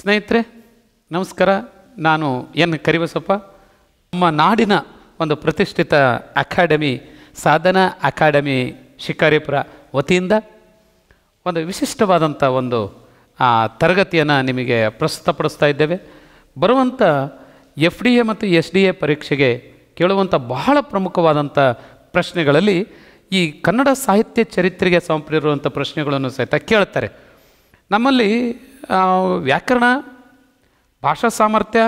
ಸ್ನೇಹಿತರೆ ನಮಸ್ಕಾರ ನಾನು ಎನ್ ಕರಿಬಸಪ್ಪ ನಮ್ಮ ನಾಡಿನ ಒಂದು ಪ್ರತಿಷ್ಠಿತ ಅಕಾಡೆಮಿ ಸಾಧನಾ ಅಕಾಡೆಮಿ ಶಿಕಾರಿಪುರ ವತಿಯಿಂದ ಒಂದು ವಿಶಿಷ್ಟವಾದಂಥ ಒಂದು ತರಗತಿಯನ್ನು ನಿಮಗೆ ಪ್ರಸ್ತುತಪಡಿಸ್ತಾ ಇದ್ದೇವೆ ಬರುವಂಥ ಎಫ್ ಡಿ ಎ ಮತ್ತು ಎಸ್ ಡಿ ಎ ಪರೀಕ್ಷೆಗೆ ಕೇಳುವಂಥ ಬಹಳ ಪ್ರಮುಖವಾದಂಥ ಪ್ರಶ್ನೆಗಳಲ್ಲಿ ಈ ಕನ್ನಡ ಸಾಹಿತ್ಯ ಚರಿತ್ರೆಗೆ ಸಂಪ್ರಿರುವಂಥ ಪ್ರಶ್ನೆಗಳನ್ನು ಸಹಿತ ಕೇಳ್ತಾರೆ ನಮ್ಮಲ್ಲಿ ವ್ಯಾಕರಣ ಭಾಷಾ ಸಾಮರ್ಥ್ಯ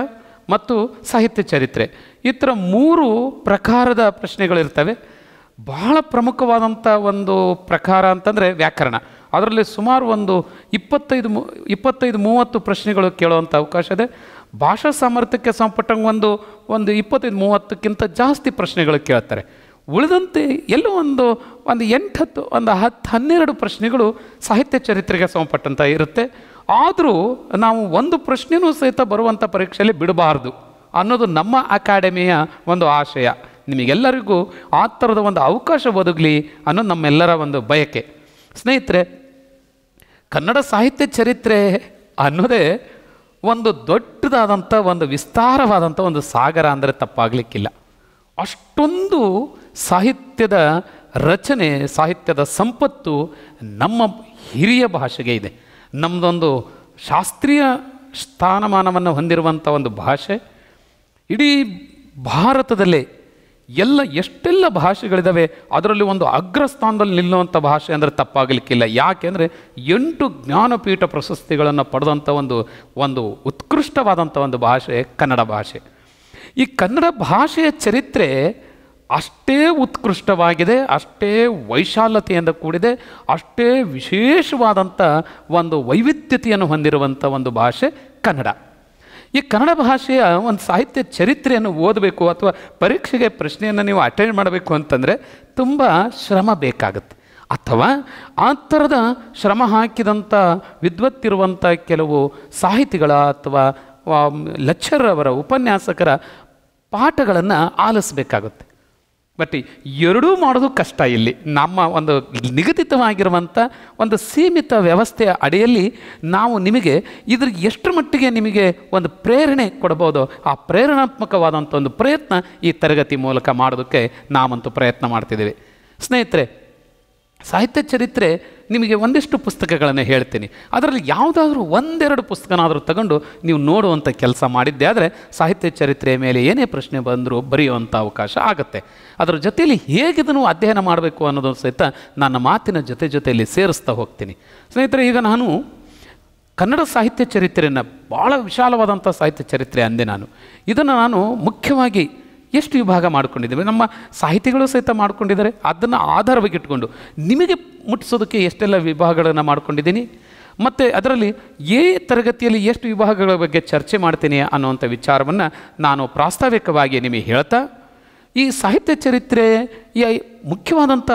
ಮತ್ತು ಸಾಹಿತ್ಯ ಚರಿತ್ರೆ ಈ ಥರ ಮೂರು ಪ್ರಕಾರದ ಪ್ರಶ್ನೆಗಳಿರ್ತವೆ ಬಹಳ ಪ್ರಮುಖವಾದಂಥ ಒಂದು ಪ್ರಕಾರ ಅಂತಂದರೆ ವ್ಯಾಕರಣ ಅದರಲ್ಲಿ ಸುಮಾರು ಒಂದು ಇಪ್ಪತ್ತೈದು ಮೂ ಇಪ್ಪತ್ತೈದು ಮೂವತ್ತು ಪ್ರಶ್ನೆಗಳು ಕೇಳುವಂಥ ಅವಕಾಶ ಇದೆ ಭಾಷಾ ಸಾಮರ್ಥ್ಯಕ್ಕೆ ಸಂಪಟ್ಟಂಗೆ ಒಂದು ಒಂದು ಇಪ್ಪತ್ತೈದು ಮೂವತ್ತಕ್ಕಿಂತ ಜಾಸ್ತಿ ಪ್ರಶ್ನೆಗಳು ಕೇಳ್ತಾರೆ ಉಳಿದಂತೆ ಎಲ್ಲೋ ಒಂದು ಒಂದು ಎಂಟತ್ತು ಒಂದು ಹತ್ತು ಹನ್ನೆರಡು ಪ್ರಶ್ನೆಗಳು ಸಾಹಿತ್ಯ ಚರಿತ್ರೆಗೆ ಸಂಬಂಧಪಟ್ಟಂಥ ಇರುತ್ತೆ ಆದರೂ ನಾವು ಒಂದು ಪ್ರಶ್ನೆಯೂ ಸಹಿತ ಬರುವಂಥ ಪರೀಕ್ಷೆಯಲ್ಲಿ ಬಿಡಬಾರ್ದು ಅನ್ನೋದು ನಮ್ಮ ಅಕಾಡೆಮಿಯ ಒಂದು ಆಶಯ ನಿಮಗೆಲ್ಲರಿಗೂ ಆ ಥರದ ಒಂದು ಅವಕಾಶ ಒದಗಲಿ ಅನ್ನೋದು ನಮ್ಮೆಲ್ಲರ ಒಂದು ಬಯಕೆ ಸ್ನೇಹಿತರೆ ಕನ್ನಡ ಸಾಹಿತ್ಯ ಚರಿತ್ರೆ ಅನ್ನೋದೇ ಒಂದು ದೊಡ್ಡದಾದಂಥ ಒಂದು ವಿಸ್ತಾರವಾದಂಥ ಒಂದು ಸಾಗರ ಅಂದರೆ ತಪ್ಪಾಗಲಿಕ್ಕಿಲ್ಲ ಅಷ್ಟೊಂದು ಸಾಹಿತ್ಯದ ರಚನೆ ಸಾಹಿತ್ಯದ ಸಂಪತ್ತು ನಮ್ಮ ಹಿರಿಯ ಭಾಷೆಗೆ ಇದೆ ನಮ್ಮದೊಂದು ಶಾಸ್ತ್ರೀಯ ಸ್ಥಾನಮಾನವನ್ನು ಹೊಂದಿರುವಂಥ ಒಂದು ಭಾಷೆ ಇಡೀ ಭಾರತದಲ್ಲೇ ಎಲ್ಲ ಎಷ್ಟೆಲ್ಲ ಭಾಷೆಗಳಿದ್ದಾವೆ ಅದರಲ್ಲಿ ಒಂದು ಅಗ್ರಸ್ಥಾನದಲ್ಲಿ ನಿಲ್ಲುವಂಥ ಭಾಷೆ ಅಂದರೆ ತಪ್ಪಾಗಲಿಕ್ಕಿಲ್ಲ ಅಂದರೆ ಎಂಟು ಜ್ಞಾನಪೀಠ ಪ್ರಶಸ್ತಿಗಳನ್ನು ಪಡೆದಂಥ ಒಂದು ಒಂದು ಉತ್ಕೃಷ್ಟವಾದಂಥ ಒಂದು ಭಾಷೆ ಕನ್ನಡ ಭಾಷೆ ಈ ಕನ್ನಡ ಭಾಷೆಯ ಚರಿತ್ರೆ ಅಷ್ಟೇ ಉತ್ಕೃಷ್ಟವಾಗಿದೆ ಅಷ್ಟೇ ವೈಶಾಲತೆಯಿಂದ ಕೂಡಿದೆ ಅಷ್ಟೇ ವಿಶೇಷವಾದಂಥ ಒಂದು ವೈವಿಧ್ಯತೆಯನ್ನು ಹೊಂದಿರುವಂಥ ಒಂದು ಭಾಷೆ ಕನ್ನಡ ಈ ಕನ್ನಡ ಭಾಷೆಯ ಒಂದು ಸಾಹಿತ್ಯ ಚರಿತ್ರೆಯನ್ನು ಓದಬೇಕು ಅಥವಾ ಪರೀಕ್ಷೆಗೆ ಪ್ರಶ್ನೆಯನ್ನು ನೀವು ಅಟೆಂಡ್ ಮಾಡಬೇಕು ಅಂತಂದರೆ ತುಂಬ ಶ್ರಮ ಬೇಕಾಗುತ್ತೆ ಅಥವಾ ಆ ಥರದ ಶ್ರಮ ಹಾಕಿದಂಥ ವಿದ್ವತ್ತಿರುವಂಥ ಕೆಲವು ಸಾಹಿತಿಗಳ ಅಥವಾ ಲೆಕ್ಚರರವರ ಉಪನ್ಯಾಸಕರ ಪಾಠಗಳನ್ನು ಆಲಿಸಬೇಕಾಗುತ್ತೆ ಬಟ್ ಎರಡೂ ಮಾಡೋದು ಕಷ್ಟ ಇಲ್ಲಿ ನಮ್ಮ ಒಂದು ನಿಗದಿತವಾಗಿರುವಂಥ ಒಂದು ಸೀಮಿತ ವ್ಯವಸ್ಥೆಯ ಅಡಿಯಲ್ಲಿ ನಾವು ನಿಮಗೆ ಇದ್ರ ಎಷ್ಟು ಮಟ್ಟಿಗೆ ನಿಮಗೆ ಒಂದು ಪ್ರೇರಣೆ ಕೊಡ್ಬೋದು ಆ ಪ್ರೇರಣಾತ್ಮಕವಾದಂಥ ಒಂದು ಪ್ರಯತ್ನ ಈ ತರಗತಿ ಮೂಲಕ ಮಾಡೋದಕ್ಕೆ ನಾವಂತೂ ಪ್ರಯತ್ನ ಮಾಡ್ತಿದ್ದೀವಿ ಸ್ನೇಹಿತರೆ ಸಾಹಿತ್ಯ ಚರಿತ್ರೆ ನಿಮಗೆ ಒಂದಿಷ್ಟು ಪುಸ್ತಕಗಳನ್ನು ಹೇಳ್ತೀನಿ ಅದರಲ್ಲಿ ಯಾವುದಾದ್ರೂ ಒಂದೆರಡು ಪುಸ್ತಕನಾದರೂ ತಗೊಂಡು ನೀವು ನೋಡುವಂಥ ಕೆಲಸ ಮಾಡಿದ್ದೆ ಆದರೆ ಸಾಹಿತ್ಯ ಚರಿತ್ರೆಯ ಮೇಲೆ ಏನೇ ಪ್ರಶ್ನೆ ಬಂದರೂ ಬರೆಯುವಂಥ ಅವಕಾಶ ಆಗುತ್ತೆ ಅದರ ಜೊತೆಯಲ್ಲಿ ಹೇಗಿದನ್ನು ಅಧ್ಯಯನ ಮಾಡಬೇಕು ಅನ್ನೋದು ಸಹಿತ ನನ್ನ ಮಾತಿನ ಜೊತೆ ಜೊತೆಯಲ್ಲಿ ಸೇರಿಸ್ತಾ ಹೋಗ್ತೀನಿ ಸ್ನೇಹಿತರೆ ಈಗ ನಾನು ಕನ್ನಡ ಸಾಹಿತ್ಯ ಚರಿತ್ರೆಯನ್ನು ಭಾಳ ವಿಶಾಲವಾದಂಥ ಸಾಹಿತ್ಯ ಚರಿತ್ರೆ ಅಂದೆ ನಾನು ಇದನ್ನು ನಾನು ಮುಖ್ಯವಾಗಿ ಎಷ್ಟು ವಿಭಾಗ ಮಾಡ್ಕೊಂಡಿದ್ದೀವಿ ನಮ್ಮ ಸಾಹಿತಿಗಳು ಸಹಿತ ಮಾಡಿಕೊಂಡಿದ್ದಾರೆ ಅದನ್ನು ಆಧಾರವಾಗಿ ಇಟ್ಕೊಂಡು ನಿಮಗೆ ಮುಟ್ಟಿಸೋದಕ್ಕೆ ಎಷ್ಟೆಲ್ಲ ವಿಭಾಗಗಳನ್ನು ಮಾಡ್ಕೊಂಡಿದ್ದೀನಿ ಮತ್ತು ಅದರಲ್ಲಿ ಏ ತರಗತಿಯಲ್ಲಿ ಎಷ್ಟು ವಿಭಾಗಗಳ ಬಗ್ಗೆ ಚರ್ಚೆ ಮಾಡ್ತೀನಿ ಅನ್ನುವಂಥ ವಿಚಾರವನ್ನು ನಾನು ಪ್ರಾಸ್ತಾವಿಕವಾಗಿ ನಿಮಗೆ ಹೇಳ್ತಾ ಈ ಸಾಹಿತ್ಯ ಚರಿತ್ರೆ ಮುಖ್ಯವಾದಂಥ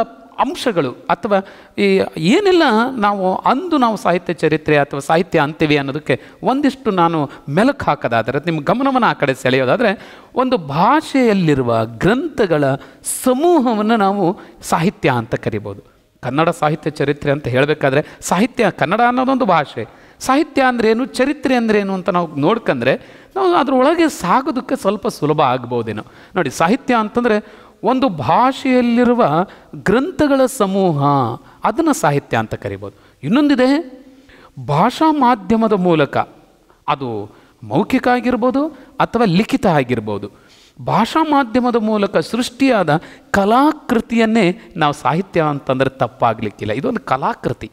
ಅಂಶಗಳು ಅಥವಾ ಈ ಏನೆಲ್ಲ ನಾವು ಅಂದು ನಾವು ಸಾಹಿತ್ಯ ಚರಿತ್ರೆ ಅಥವಾ ಸಾಹಿತ್ಯ ಅಂತೀವಿ ಅನ್ನೋದಕ್ಕೆ ಒಂದಿಷ್ಟು ನಾನು ಮೆಲುಕು ಹಾಕೋದಾದರೆ ನಿಮ್ಮ ಗಮನವನ್ನು ಆ ಕಡೆ ಸೆಳೆಯೋದಾದರೆ ಒಂದು ಭಾಷೆಯಲ್ಲಿರುವ ಗ್ರಂಥಗಳ ಸಮೂಹವನ್ನು ನಾವು ಸಾಹಿತ್ಯ ಅಂತ ಕರಿಬೋದು ಕನ್ನಡ ಸಾಹಿತ್ಯ ಚರಿತ್ರೆ ಅಂತ ಹೇಳಬೇಕಾದ್ರೆ ಸಾಹಿತ್ಯ ಕನ್ನಡ ಅನ್ನೋದೊಂದು ಭಾಷೆ ಸಾಹಿತ್ಯ ಅಂದ್ರೇನು ಚರಿತ್ರೆ ಅಂದ್ರೇನು ಅಂತ ನಾವು ನೋಡ್ಕಂದ್ರೆ ನಾವು ಅದರೊಳಗೆ ಸಾಗೋದಕ್ಕೆ ಸ್ವಲ್ಪ ಸುಲಭ ಆಗ್ಬೋದೇನೋ ನೋಡಿ ಸಾಹಿತ್ಯ ಅಂತಂದರೆ ಒಂದು ಭಾಷೆಯಲ್ಲಿರುವ ಗ್ರಂಥಗಳ ಸಮೂಹ ಅದನ್ನು ಸಾಹಿತ್ಯ ಅಂತ ಕರಿಬೋದು ಇನ್ನೊಂದಿದೆ ಭಾಷಾ ಮಾಧ್ಯಮದ ಮೂಲಕ ಅದು ಮೌಖಿಕ ಆಗಿರ್ಬೋದು ಅಥವಾ ಲಿಖಿತ ಆಗಿರ್ಬೋದು ಭಾಷಾ ಮಾಧ್ಯಮದ ಮೂಲಕ ಸೃಷ್ಟಿಯಾದ ಕಲಾಕೃತಿಯನ್ನೇ ನಾವು ಸಾಹಿತ್ಯ ಅಂತಂದರೆ ತಪ್ಪಾಗಲಿಕ್ಕಿಲ್ಲ ಇದೊಂದು ಕಲಾಕೃತಿ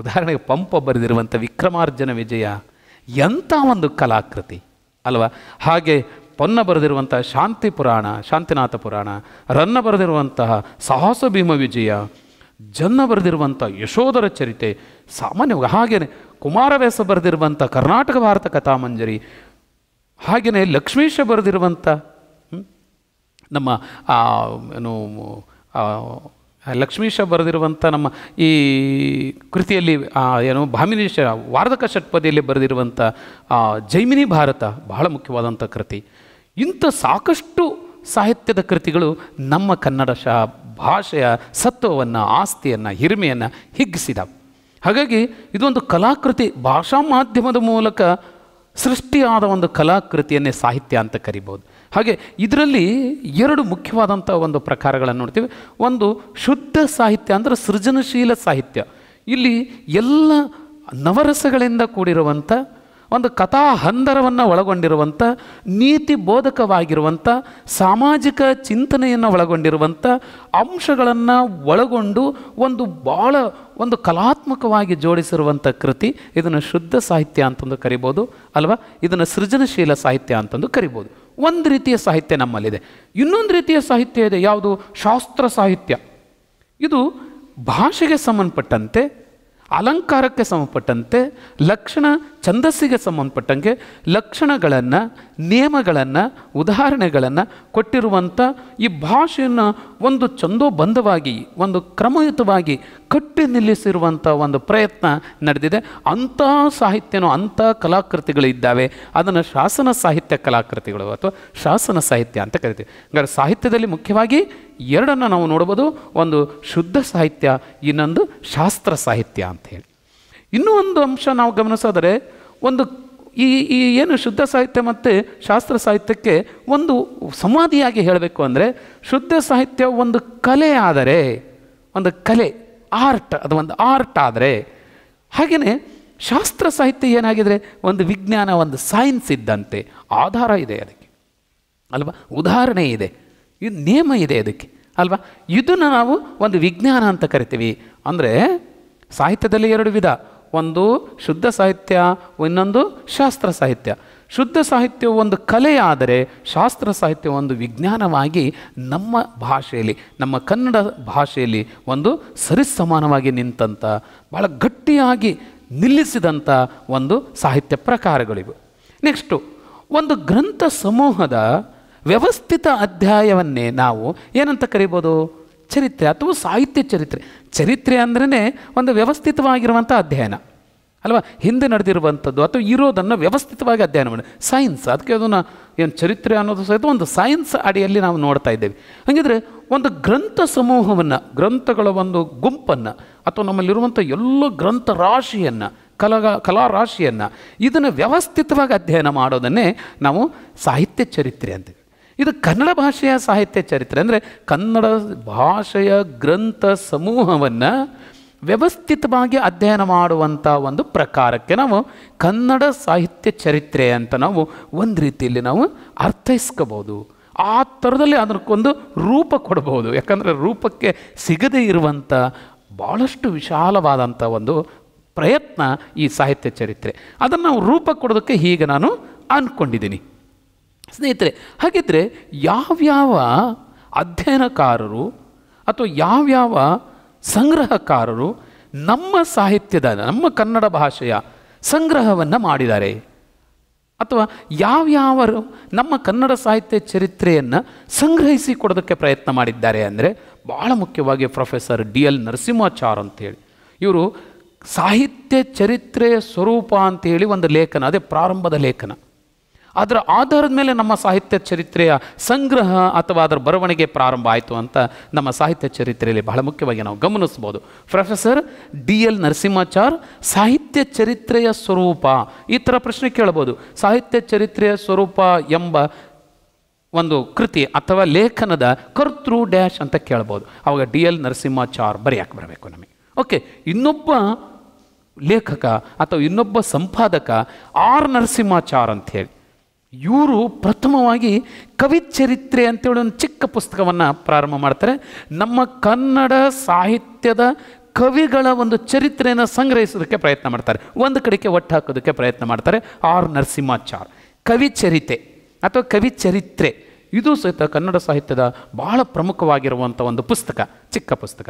ಉದಾಹರಣೆಗೆ ಪಂಪ ಬರೆದಿರುವಂಥ ವಿಕ್ರಮಾರ್ಜನ ವಿಜಯ ಎಂಥ ಒಂದು ಕಲಾಕೃತಿ ಅಲ್ವಾ ಹಾಗೆ ಪೊನ್ನ ಬರೆದಿರುವಂತಹ ಶಾಂತಿ ಪುರಾಣ ಶಾಂತಿನಾಥ ಪುರಾಣ ರನ್ನ ಬರೆದಿರುವಂತಹ ಸಾಹಸ ಭೀಮ ವಿಜಯ ಜನ್ನ ಬರೆದಿರುವಂಥ ಯಶೋಧರ ಚರಿತೆ ಸಾಮಾನ್ಯವಾಗಿ ಹಾಗೆಯೇ ಕುಮಾರವ್ಯಾಸ ಬರೆದಿರುವಂಥ ಕರ್ನಾಟಕ ಭಾರತ ಕಥಾಮಂಜರಿ ಹಾಗೆಯೇ ಲಕ್ಷ್ಮೀಶ ಬರೆದಿರುವಂಥ ನಮ್ಮ ಏನು ಲಕ್ಷ್ಮೀಶ ಬರೆದಿರುವಂಥ ನಮ್ಮ ಈ ಕೃತಿಯಲ್ಲಿ ಏನು ಭಾಮಿನೀಶ ವಾರ್ಧಕ ಷಟ್ಪದಿಯಲ್ಲಿ ಬರೆದಿರುವಂಥ ಜೈಮಿನಿ ಭಾರತ ಬಹಳ ಮುಖ್ಯವಾದಂಥ ಕೃತಿ ಇಂಥ ಸಾಕಷ್ಟು ಸಾಹಿತ್ಯದ ಕೃತಿಗಳು ನಮ್ಮ ಕನ್ನಡ ಶಾ ಭಾಷೆಯ ಸತ್ವವನ್ನು ಆಸ್ತಿಯನ್ನು ಹಿರಿಮೆಯನ್ನು ಹಿಗ್ಗಿಸಿದವು ಹಾಗಾಗಿ ಇದೊಂದು ಕಲಾಕೃತಿ ಭಾಷಾ ಮಾಧ್ಯಮದ ಮೂಲಕ ಸೃಷ್ಟಿಯಾದ ಒಂದು ಕಲಾಕೃತಿಯನ್ನೇ ಸಾಹಿತ್ಯ ಅಂತ ಕರಿಬೋದು ಹಾಗೆ ಇದರಲ್ಲಿ ಎರಡು ಮುಖ್ಯವಾದಂಥ ಒಂದು ಪ್ರಕಾರಗಳನ್ನು ನೋಡ್ತೀವಿ ಒಂದು ಶುದ್ಧ ಸಾಹಿತ್ಯ ಅಂದರೆ ಸೃಜನಶೀಲ ಸಾಹಿತ್ಯ ಇಲ್ಲಿ ಎಲ್ಲ ನವರಸಗಳಿಂದ ಕೂಡಿರುವಂಥ ಒಂದು ಕಥಾ ಹಂದರವನ್ನು ಒಳಗೊಂಡಿರುವಂಥ ನೀತಿ ಬೋಧಕವಾಗಿರುವಂಥ ಸಾಮಾಜಿಕ ಚಿಂತನೆಯನ್ನು ಒಳಗೊಂಡಿರುವಂಥ ಅಂಶಗಳನ್ನು ಒಳಗೊಂಡು ಒಂದು ಭಾಳ ಒಂದು ಕಲಾತ್ಮಕವಾಗಿ ಜೋಡಿಸಿರುವಂಥ ಕೃತಿ ಇದನ್ನು ಶುದ್ಧ ಸಾಹಿತ್ಯ ಅಂತಂದು ಕರಿಬೋದು ಅಲ್ವಾ ಇದನ್ನು ಸೃಜನಶೀಲ ಸಾಹಿತ್ಯ ಅಂತಂದು ಕರಿಬೋದು ಒಂದು ರೀತಿಯ ಸಾಹಿತ್ಯ ನಮ್ಮಲ್ಲಿದೆ ಇನ್ನೊಂದು ರೀತಿಯ ಸಾಹಿತ್ಯ ಇದೆ ಯಾವುದು ಶಾಸ್ತ್ರ ಸಾಹಿತ್ಯ ಇದು ಭಾಷೆಗೆ ಸಂಬಂಧಪಟ್ಟಂತೆ ಅಲಂಕಾರಕ್ಕೆ ಸಂಬಂಧಪಟ್ಟಂತೆ ಲಕ್ಷಣ ಛಂದಸ್ಸಿಗೆ ಸಂಬಂಧಪಟ್ಟಂಗೆ ಲಕ್ಷಣಗಳನ್ನು ನಿಯಮಗಳನ್ನು ಉದಾಹರಣೆಗಳನ್ನು ಕೊಟ್ಟಿರುವಂಥ ಈ ಭಾಷೆಯನ್ನು ಒಂದು ಛಂದೋಬಂಧವಾಗಿ ಒಂದು ಕ್ರಮಯುತವಾಗಿ ಕಟ್ಟಿ ನಿಲ್ಲಿಸಿರುವಂಥ ಒಂದು ಪ್ರಯತ್ನ ನಡೆದಿದೆ ಅಂಥ ಸಾಹಿತ್ಯನೂ ಅಂಥ ಇದ್ದಾವೆ ಅದನ್ನು ಶಾಸನ ಸಾಹಿತ್ಯ ಕಲಾಕೃತಿಗಳು ಅಥವಾ ಶಾಸನ ಸಾಹಿತ್ಯ ಅಂತ ಕರಿತೀವಿ ಹಾಗಾದ್ರೆ ಸಾಹಿತ್ಯದಲ್ಲಿ ಮುಖ್ಯವಾಗಿ ಎರಡನ್ನು ನಾವು ನೋಡ್ಬೋದು ಒಂದು ಶುದ್ಧ ಸಾಹಿತ್ಯ ಇನ್ನೊಂದು ಶಾಸ್ತ್ರ ಸಾಹಿತ್ಯ ಅಂತ ಹೇಳಿ ಇನ್ನೂ ಒಂದು ಅಂಶ ನಾವು ಗಮನಿಸಿದರೆ ಒಂದು ಈ ಈ ಏನು ಶುದ್ಧ ಸಾಹಿತ್ಯ ಮತ್ತು ಶಾಸ್ತ್ರ ಸಾಹಿತ್ಯಕ್ಕೆ ಒಂದು ಸಮಾಧಿಯಾಗಿ ಹೇಳಬೇಕು ಅಂದರೆ ಶುದ್ಧ ಸಾಹಿತ್ಯ ಒಂದು ಕಲೆ ಆದರೆ ಒಂದು ಕಲೆ ಆರ್ಟ್ ಅದು ಒಂದು ಆರ್ಟ್ ಆದರೆ ಹಾಗೆಯೇ ಶಾಸ್ತ್ರ ಸಾಹಿತ್ಯ ಏನಾಗಿದರೆ ಒಂದು ವಿಜ್ಞಾನ ಒಂದು ಸೈನ್ಸ್ ಇದ್ದಂತೆ ಆಧಾರ ಇದೆ ಅದಕ್ಕೆ ಅಲ್ವಾ ಉದಾಹರಣೆ ಇದೆ ಇದು ನಿಯಮ ಇದೆ ಅದಕ್ಕೆ ಅಲ್ವಾ ಇದನ್ನು ನಾವು ಒಂದು ವಿಜ್ಞಾನ ಅಂತ ಕರಿತೀವಿ ಅಂದರೆ ಸಾಹಿತ್ಯದಲ್ಲಿ ಎರಡು ವಿಧ ಒಂದು ಶುದ್ಧ ಸಾಹಿತ್ಯ ಇನ್ನೊಂದು ಶಾಸ್ತ್ರ ಸಾಹಿತ್ಯ ಶುದ್ಧ ಸಾಹಿತ್ಯ ಒಂದು ಕಲೆಯಾದರೆ ಶಾಸ್ತ್ರ ಸಾಹಿತ್ಯ ಒಂದು ವಿಜ್ಞಾನವಾಗಿ ನಮ್ಮ ಭಾಷೆಯಲ್ಲಿ ನಮ್ಮ ಕನ್ನಡ ಭಾಷೆಯಲ್ಲಿ ಒಂದು ಸರಿಸಮಾನವಾಗಿ ನಿಂತಂಥ ಭಾಳ ಗಟ್ಟಿಯಾಗಿ ನಿಲ್ಲಿಸಿದಂಥ ಒಂದು ಸಾಹಿತ್ಯ ಪ್ರಕಾರಗಳಿವೆ ನೆಕ್ಸ್ಟು ಒಂದು ಗ್ರಂಥ ಸಮೂಹದ ವ್ಯವಸ್ಥಿತ ಅಧ್ಯಾಯವನ್ನೇ ನಾವು ಏನಂತ ಕರಿಬೋದು ಚರಿತ್ರೆ ಅಥವಾ ಸಾಹಿತ್ಯ ಚರಿತ್ರೆ ಚರಿತ್ರೆ ಅಂದ್ರೇ ಒಂದು ವ್ಯವಸ್ಥಿತವಾಗಿರುವಂಥ ಅಧ್ಯಯನ ಅಲ್ವಾ ಹಿಂದೆ ನಡೆದಿರುವಂಥದ್ದು ಅಥವಾ ಇರೋದನ್ನು ವ್ಯವಸ್ಥಿತವಾಗಿ ಅಧ್ಯಯನ ಮಾಡಿ ಸೈನ್ಸ್ ಅದಕ್ಕೆ ಅದನ್ನು ಏನು ಚರಿತ್ರೆ ಅನ್ನೋದು ಸಹಿತ ಒಂದು ಸೈನ್ಸ್ ಅಡಿಯಲ್ಲಿ ನಾವು ನೋಡ್ತಾ ಇದ್ದೇವೆ ಹಾಗಿದ್ರೆ ಒಂದು ಗ್ರಂಥ ಸಮೂಹವನ್ನು ಗ್ರಂಥಗಳ ಒಂದು ಗುಂಪನ್ನು ಅಥವಾ ನಮ್ಮಲ್ಲಿರುವಂಥ ಎಲ್ಲ ಗ್ರಂಥ ರಾಶಿಯನ್ನು ಕಲಗ ಕಲಾರಾಶಿಯನ್ನು ಇದನ್ನು ವ್ಯವಸ್ಥಿತವಾಗಿ ಅಧ್ಯಯನ ಮಾಡೋದನ್ನೇ ನಾವು ಸಾಹಿತ್ಯ ಚರಿತ್ರೆ ಅಂತೀವಿ ಇದು ಕನ್ನಡ ಭಾಷೆಯ ಸಾಹಿತ್ಯ ಚರಿತ್ರೆ ಅಂದರೆ ಕನ್ನಡ ಭಾಷೆಯ ಗ್ರಂಥ ಸಮೂಹವನ್ನು ವ್ಯವಸ್ಥಿತವಾಗಿ ಅಧ್ಯಯನ ಮಾಡುವಂಥ ಒಂದು ಪ್ರಕಾರಕ್ಕೆ ನಾವು ಕನ್ನಡ ಸಾಹಿತ್ಯ ಚರಿತ್ರೆ ಅಂತ ನಾವು ಒಂದು ರೀತಿಯಲ್ಲಿ ನಾವು ಅರ್ಥೈಸ್ಕೋಬೋದು ಆ ಥರದಲ್ಲಿ ಅದಕ್ಕೊಂದು ರೂಪ ಕೊಡಬಹುದು ಯಾಕಂದರೆ ರೂಪಕ್ಕೆ ಸಿಗದೇ ಇರುವಂಥ ಭಾಳಷ್ಟು ವಿಶಾಲವಾದಂಥ ಒಂದು ಪ್ರಯತ್ನ ಈ ಸಾಹಿತ್ಯ ಚರಿತ್ರೆ ಅದನ್ನು ನಾವು ರೂಪ ಕೊಡೋದಕ್ಕೆ ಹೀಗೆ ನಾನು ಅಂದ್ಕೊಂಡಿದ್ದೀನಿ ಸ್ನೇಹಿತರೆ ಹಾಗಿದ್ದರೆ ಯಾವ್ಯಾವ ಅಧ್ಯಯನಕಾರರು ಅಥವಾ ಯಾವ್ಯಾವ ಸಂಗ್ರಹಕಾರರು ನಮ್ಮ ಸಾಹಿತ್ಯದ ನಮ್ಮ ಕನ್ನಡ ಭಾಷೆಯ ಸಂಗ್ರಹವನ್ನು ಮಾಡಿದ್ದಾರೆ ಅಥವಾ ಯಾವ್ಯಾವರು ನಮ್ಮ ಕನ್ನಡ ಸಾಹಿತ್ಯ ಚರಿತ್ರೆಯನ್ನು ಸಂಗ್ರಹಿಸಿ ಕೊಡೋದಕ್ಕೆ ಪ್ರಯತ್ನ ಮಾಡಿದ್ದಾರೆ ಅಂದರೆ ಭಾಳ ಮುಖ್ಯವಾಗಿ ಪ್ರೊಫೆಸರ್ ಡಿ ಎಲ್ ನರಸಿಂಹಾಚಾರ್ ಅಂತೇಳಿ ಇವರು ಸಾಹಿತ್ಯ ಚರಿತ್ರೆಯ ಸ್ವರೂಪ ಅಂತೇಳಿ ಒಂದು ಲೇಖನ ಅದೇ ಪ್ರಾರಂಭದ ಲೇಖನ ಅದರ ಆಧಾರದ ಮೇಲೆ ನಮ್ಮ ಸಾಹಿತ್ಯ ಚರಿತ್ರೆಯ ಸಂಗ್ರಹ ಅಥವಾ ಅದರ ಬರವಣಿಗೆ ಪ್ರಾರಂಭ ಆಯಿತು ಅಂತ ನಮ್ಮ ಸಾಹಿತ್ಯ ಚರಿತ್ರೆಯಲ್ಲಿ ಬಹಳ ಮುಖ್ಯವಾಗಿ ನಾವು ಗಮನಿಸ್ಬೋದು ಪ್ರೊಫೆಸರ್ ಡಿ ಎಲ್ ನರಸಿಂಹಾಚಾರ್ ಸಾಹಿತ್ಯ ಚರಿತ್ರೆಯ ಸ್ವರೂಪ ಈ ಥರ ಪ್ರಶ್ನೆ ಕೇಳ್ಬೋದು ಸಾಹಿತ್ಯ ಚರಿತ್ರೆಯ ಸ್ವರೂಪ ಎಂಬ ಒಂದು ಕೃತಿ ಅಥವಾ ಲೇಖನದ ಕರ್ತೃ ಡ್ಯಾಶ್ ಅಂತ ಕೇಳ್ಬೋದು ಆವಾಗ ಡಿ ಎಲ್ ನರಸಿಂಹಾಚಾರ್ ಬರೆಯಾಕೆ ಬರಬೇಕು ನಮಗೆ ಓಕೆ ಇನ್ನೊಬ್ಬ ಲೇಖಕ ಅಥವಾ ಇನ್ನೊಬ್ಬ ಸಂಪಾದಕ ಆರ್ ನರಸಿಂಹಾಚಾರ್ ಅಂತ ಹೇಳಿ ಇವರು ಪ್ರಥಮವಾಗಿ ಚರಿತ್ರೆ ಅಂತೇಳಿ ಒಂದು ಚಿಕ್ಕ ಪುಸ್ತಕವನ್ನು ಪ್ರಾರಂಭ ಮಾಡ್ತಾರೆ ನಮ್ಮ ಕನ್ನಡ ಸಾಹಿತ್ಯದ ಕವಿಗಳ ಒಂದು ಚರಿತ್ರೆಯನ್ನು ಸಂಗ್ರಹಿಸೋದಕ್ಕೆ ಪ್ರಯತ್ನ ಮಾಡ್ತಾರೆ ಒಂದು ಕಡೆಗೆ ಒಟ್ಟು ಹಾಕೋದಕ್ಕೆ ಪ್ರಯತ್ನ ಮಾಡ್ತಾರೆ ಆರ್ ನರಸಿಂಹಾಚಾರ್ ಕವಿಚರಿತೆ ಅಥವಾ ಕವಿಚರಿತ್ರೆ ಇದು ಸಹಿತ ಕನ್ನಡ ಸಾಹಿತ್ಯದ ಬಹಳ ಪ್ರಮುಖವಾಗಿರುವಂಥ ಒಂದು ಪುಸ್ತಕ ಚಿಕ್ಕ ಪುಸ್ತಕ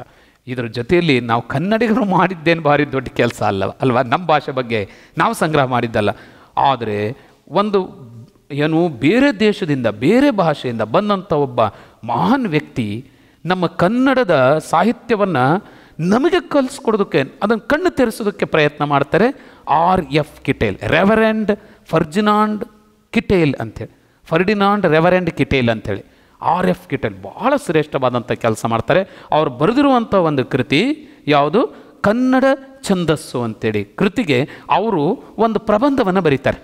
ಇದರ ಜೊತೆಯಲ್ಲಿ ನಾವು ಕನ್ನಡಿಗರು ಮಾಡಿದ್ದೇನು ಭಾರಿ ದೊಡ್ಡ ಕೆಲಸ ಅಲ್ಲ ಅಲ್ವಾ ನಮ್ಮ ಭಾಷೆ ಬಗ್ಗೆ ನಾವು ಸಂಗ್ರಹ ಮಾಡಿದ್ದಲ್ಲ ಆದರೆ ಒಂದು ಏನು ಬೇರೆ ದೇಶದಿಂದ ಬೇರೆ ಭಾಷೆಯಿಂದ ಬಂದಂಥ ಒಬ್ಬ ಮಹಾನ್ ವ್ಯಕ್ತಿ ನಮ್ಮ ಕನ್ನಡದ ಸಾಹಿತ್ಯವನ್ನು ನಮಗೆ ಕಲಿಸ್ಕೊಡೋದಕ್ಕೆ ಅದನ್ನು ಕಣ್ಣು ತೆರೆಸೋದಕ್ಕೆ ಪ್ರಯತ್ನ ಮಾಡ್ತಾರೆ R F Kittel Reverend Ferdinand Kittel ಅಂತೇಳಿ ಫರ್ಡಿನಾಂಡ್ ರೆವರೆಂಡ್ ಕಿಟೇಲ್ ಅಂಥೇಳಿ ಆರ್ ಎಫ್ ಕಿಟೇಲ್ ಭಾಳ ಶ್ರೇಷ್ಠವಾದಂಥ ಕೆಲಸ ಮಾಡ್ತಾರೆ ಅವ್ರು ಬರೆದಿರುವಂಥ ಒಂದು ಕೃತಿ ಯಾವುದು ಕನ್ನಡ ಛಂದಸ್ಸು ಅಂತೇಳಿ ಕೃತಿಗೆ ಅವರು ಒಂದು ಪ್ರಬಂಧವನ್ನು ಬರೀತಾರೆ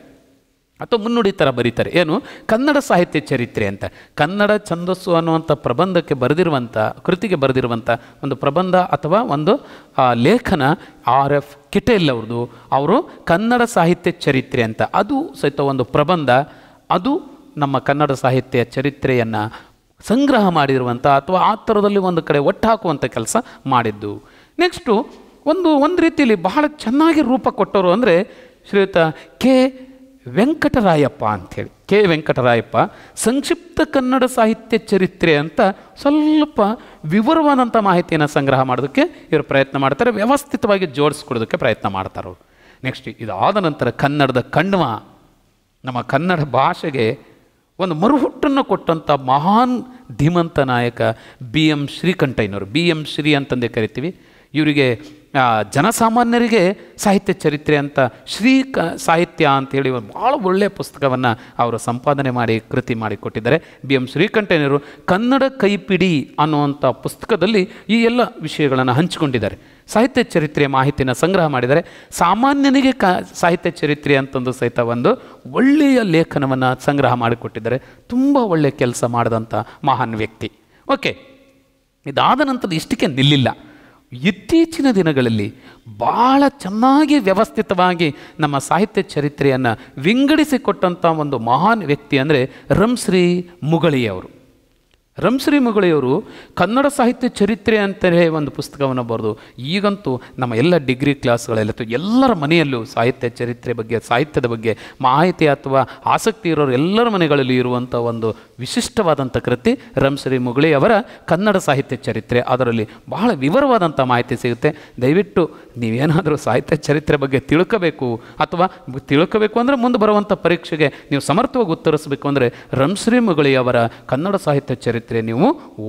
ಅಥವಾ ಮುನ್ನುಡಿ ಥರ ಬರೀತಾರೆ ಏನು ಕನ್ನಡ ಸಾಹಿತ್ಯ ಚರಿತ್ರೆ ಅಂತ ಕನ್ನಡ ಛಂದಸ್ಸು ಅನ್ನುವಂಥ ಪ್ರಬಂಧಕ್ಕೆ ಬರೆದಿರುವಂಥ ಕೃತಿಗೆ ಬರೆದಿರುವಂಥ ಒಂದು ಪ್ರಬಂಧ ಅಥವಾ ಒಂದು ಲೇಖನ ಆರ್ ಎಫ್ ಕಿಟೇಲ್ ಅವ್ರದ್ದು ಅವರು ಕನ್ನಡ ಸಾಹಿತ್ಯ ಚರಿತ್ರೆ ಅಂತ ಅದು ಸಹಿತ ಒಂದು ಪ್ರಬಂಧ ಅದು ನಮ್ಮ ಕನ್ನಡ ಸಾಹಿತ್ಯ ಚರಿತ್ರೆಯನ್ನು ಸಂಗ್ರಹ ಮಾಡಿರುವಂಥ ಅಥವಾ ಆ ಥರದಲ್ಲಿ ಒಂದು ಕಡೆ ಹಾಕುವಂಥ ಕೆಲಸ ಮಾಡಿದ್ದು ನೆಕ್ಸ್ಟು ಒಂದು ಒಂದು ರೀತಿಯಲ್ಲಿ ಬಹಳ ಚೆನ್ನಾಗಿ ರೂಪ ಕೊಟ್ಟವರು ಅಂದರೆ ಶ್ರೀಯುತ ಕೆ ವೆಂಕಟರಾಯಪ್ಪ ಅಂಥೇಳಿ ಕೆ ವೆಂಕಟರಾಯಪ್ಪ ಸಂಕ್ಷಿಪ್ತ ಕನ್ನಡ ಸಾಹಿತ್ಯ ಚರಿತ್ರೆ ಅಂತ ಸ್ವಲ್ಪ ವಿವರವಾದಂಥ ಮಾಹಿತಿಯನ್ನು ಸಂಗ್ರಹ ಮಾಡೋದಕ್ಕೆ ಇವರು ಪ್ರಯತ್ನ ಮಾಡ್ತಾರೆ ವ್ಯವಸ್ಥಿತವಾಗಿ ಜೋಡಿಸ್ಕೊಡೋದಕ್ಕೆ ಪ್ರಯತ್ನ ಮಾಡ್ತಾರೆ ನೆಕ್ಸ್ಟ್ ಇದಾದ ನಂತರ ಕನ್ನಡದ ಕಣ್ವ ನಮ್ಮ ಕನ್ನಡ ಭಾಷೆಗೆ ಒಂದು ಮರುಹುಟ್ಟನ್ನು ಕೊಟ್ಟಂಥ ಮಹಾನ್ ಧೀಮಂತ ನಾಯಕ ಬಿ ಎಂ ಶ್ರೀಕಂಠಯ್ಯನವರು ಬಿ ಎಂ ಶ್ರೀ ಅಂತಂದೇ ಕರಿತೀವಿ ಇವರಿಗೆ ಜನಸಾಮಾನ್ಯರಿಗೆ ಸಾಹಿತ್ಯ ಚರಿತ್ರೆ ಅಂತ ಶ್ರೀ ಕ ಸಾಹಿತ್ಯ ಅಂತೇಳಿ ಭಾಳ ಒಳ್ಳೆಯ ಪುಸ್ತಕವನ್ನು ಅವರು ಸಂಪಾದನೆ ಮಾಡಿ ಕೃತಿ ಮಾಡಿಕೊಟ್ಟಿದ್ದಾರೆ ಬಿ ಎಂ ಶ್ರೀಕಂಠಯ್ಯನವರು ಕನ್ನಡ ಕೈಪಿಡಿ ಅನ್ನುವಂಥ ಪುಸ್ತಕದಲ್ಲಿ ಈ ಎಲ್ಲ ವಿಷಯಗಳನ್ನು ಹಂಚಿಕೊಂಡಿದ್ದಾರೆ ಸಾಹಿತ್ಯ ಚರಿತ್ರೆಯ ಮಾಹಿತಿನ ಸಂಗ್ರಹ ಮಾಡಿದರೆ ಸಾಮಾನ್ಯನಿಗೆ ಕ ಸಾಹಿತ್ಯ ಚರಿತ್ರೆ ಅಂತಂದು ಸಹಿತ ಒಂದು ಒಳ್ಳೆಯ ಲೇಖನವನ್ನು ಸಂಗ್ರಹ ಮಾಡಿಕೊಟ್ಟಿದ್ದಾರೆ ತುಂಬ ಒಳ್ಳೆಯ ಕೆಲಸ ಮಾಡಿದಂಥ ಮಹಾನ್ ವ್ಯಕ್ತಿ ಓಕೆ ಇದಾದ ನಂತರ ಇಷ್ಟಕ್ಕೆ ನಿಲ್ಲಿಲ್ಲ ಇತ್ತೀಚಿನ ದಿನಗಳಲ್ಲಿ ಭಾಳ ಚೆನ್ನಾಗಿ ವ್ಯವಸ್ಥಿತವಾಗಿ ನಮ್ಮ ಸಾಹಿತ್ಯ ಚರಿತ್ರೆಯನ್ನು ವಿಂಗಡಿಸಿಕೊಟ್ಟಂಥ ಒಂದು ಮಹಾನ್ ವ್ಯಕ್ತಿ ಅಂದರೆ ರಂಶ್ರೀ ಮುಗಳಿಯವರು ರಂಶ್ರೀ ಮುಗಳಿಯವರು ಕನ್ನಡ ಸಾಹಿತ್ಯ ಚರಿತ್ರೆ ಅಂತಲೇ ಒಂದು ಪುಸ್ತಕವನ್ನು ಬರೆದು ಈಗಂತೂ ನಮ್ಮ ಎಲ್ಲ ಡಿಗ್ರಿ ಅಥವಾ ಎಲ್ಲರ ಮನೆಯಲ್ಲೂ ಸಾಹಿತ್ಯ ಚರಿತ್ರೆ ಬಗ್ಗೆ ಸಾಹಿತ್ಯದ ಬಗ್ಗೆ ಮಾಹಿತಿ ಅಥವಾ ಆಸಕ್ತಿ ಇರೋರು ಎಲ್ಲರ ಮನೆಗಳಲ್ಲಿ ಇರುವಂಥ ಒಂದು ವಿಶಿಷ್ಟವಾದಂಥ ಕೃತಿ ರಂಶ್ರೀ ಮುಗಳಿಯವರ ಕನ್ನಡ ಸಾಹಿತ್ಯ ಚರಿತ್ರೆ ಅದರಲ್ಲಿ ಬಹಳ ವಿವರವಾದಂಥ ಮಾಹಿತಿ ಸಿಗುತ್ತೆ ದಯವಿಟ್ಟು ನೀವೇನಾದರೂ ಸಾಹಿತ್ಯ ಚರಿತ್ರೆ ಬಗ್ಗೆ ತಿಳ್ಕೋಬೇಕು ಅಥವಾ ತಿಳ್ಕೋಬೇಕು ಅಂದರೆ ಮುಂದೆ ಬರುವಂಥ ಪರೀಕ್ಷೆಗೆ ನೀವು ಸಮರ್ಥವಾಗಿ ಉತ್ತರಿಸಬೇಕು ಅಂದರೆ ರಂಶ್ರೀ ಮುಗಳಿಯವರ ಕನ್ನಡ ಸಾಹಿತ್ಯ ಚರಿತ್ರೆ ಚರಿತ್ರೆ ನೀವು